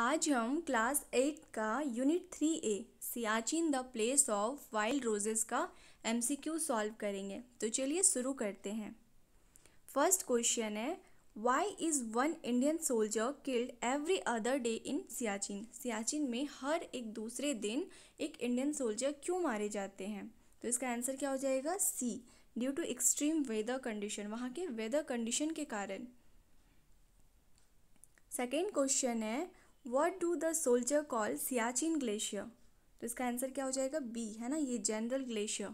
आज हम class eight का unit three A Siachen the place of wild roses का एमसीक्यू सॉल्व करेंगे तो चलिए शुरू करते हैं फर्स्ट क्वेश्चन है why is one Indian soldier killed every other day in Siachen Siachen में हर एक दूसरे दिन एक इंडियन सोल्जर क्यों मारे जाते हैं तो इसका आंसर क्या हो जाएगा C due to extreme weather condition वहाँ के वेदर कंडीशन के कारण सेकेंड क्वेश्चन है what do the soldier call Siachen glacier तो इसका आंसर क्या हो जाएगा बी है ना ये general glacier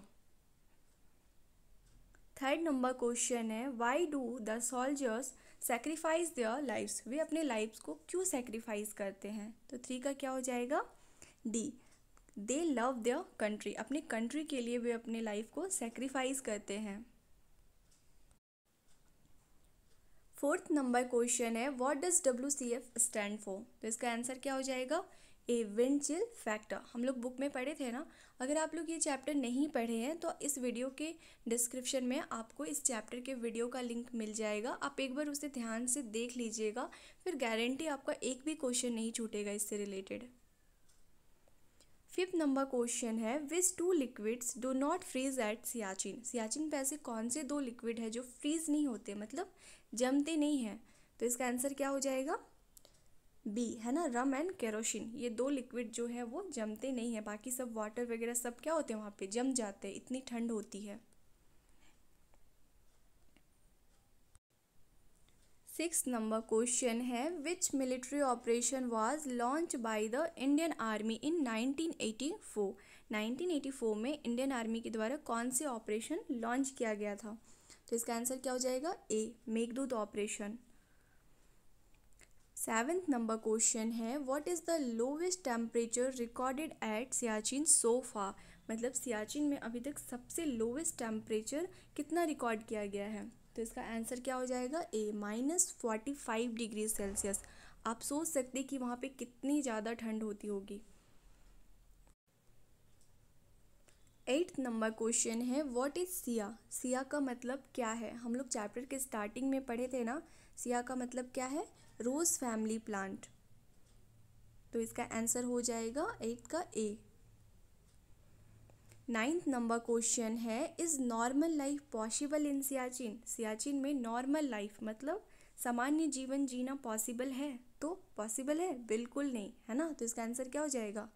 third number question है why do the soldiers sacrifice their lifes वे अपने लाइफ्स को क्यों सेक्रीफाइस करते हैं तो थ्री का क्या हो जाएगा D they love their country अपने कंट्री के लिए वे अपने लाइफ को सेक्रीफाइस करते हैं फोर्थ नंबर क्वेश्चन है what does W C F stand for तो इसका आंसर क्या हो जाएगा ए विंड चिल फैक्टर हम लोग बुक में पढ़े थे ना अगर आप लोग ये चैप्टर नहीं पढ़े हैं तो इस वीडियो के डिस्क्रिप्शन में आपको इस चैप्टर के वीडियो का लिंक मिल जाएगा आप एक बार उसे ध्यान से देख लीजिएगा फिर गारंटी आपका एक भी क्वेश्चन नहीं छूटेगा इससे रिलेटेड फिफ्थ नंबर क्वेश्चन है which two liquids do not freeze at Siachen Siachen पे ऐसे कौन से दो लिक्विड है जो फ्रीज नहीं होते मतलब जमते नहीं हैं तो इसका आंसर क्या हो जाएगा बी है ना रम एंड केरोसिन ये दो लिक्विड जो है वो जमते नहीं है बाकी सब वाटर वगैरह सब क्या होते हैं वहाँ पे जम जाते हैं इतनी ठंड होती है सिक्स नंबर क्वेश्चन है which military operation was launch by the Indian army in 1984 1984 में इंडियन आर्मी के द्वारा कौन से ऑपरेशन लॉन्च किया गया था तो इसका आंसर क्या हो जाएगा A Meghdoot operation seventh number question है what is the lowest temperature recorded at Siachen so far मतलब सियाचिन में अभी तक सबसे लोवेस्ट टेम्परेचर कितना रिकॉर्ड किया गया है तो इसका आंसर क्या हो जाएगा A minus forty five degree Celsius आप सोच सकते कि वहाँ पे कितनी ज़्यादा ठंड होती होगी एट्थ नंबर क्वेश्चन है व्हाट इज़ सिया सिया का मतलब क्या है हम लोग चैप्टर के स्टार्टिंग में पढ़े थे ना सिया का मतलब क्या है रोज़ फैमिली प्लांट तो इसका आंसर हो जाएगा एट्थ का ए नाइन्थ नंबर क्वेश्चन है is normal life possible in Siachen Siachen में नॉर्मल लाइफ मतलब सामान्य जीवन जीना पॉसिबल है तो पॉसिबल है बिल्कुल नहीं है ना तो इसका आंसर क्या हो जाएगा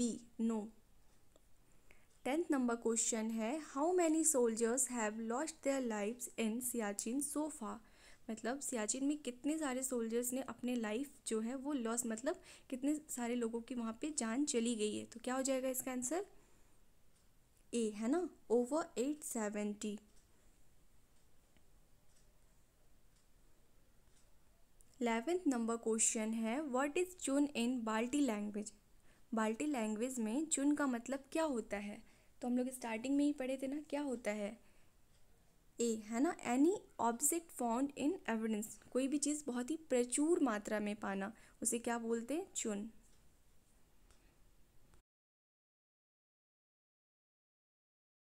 B no tenth number question है how many soldiers have lost their life in Siachen so far मतलब सियाचिन में कितने सारे सोल्जर्स ने अपने लाइफ जो है वो लॉस मतलब कितने सारे लोगों की वहाँ पे जान चली गई है तो क्या हो जाएगा इसका आंसर ए है ना over eight seventy eleventh number question है व्हाट इज़ चुन इन बाल्टी लैंग्वेज बाल्टी लैंग्वेज में चुन का मतलब क्या होता है तो हम लोग स्टार्टिंग में ही पढ़े थे ना क्या होता है ए है ना any object found in evidence कोई भी चीज़ बहुत ही प्रचुर मात्रा में पाना उसे क्या बोलते हैं चुन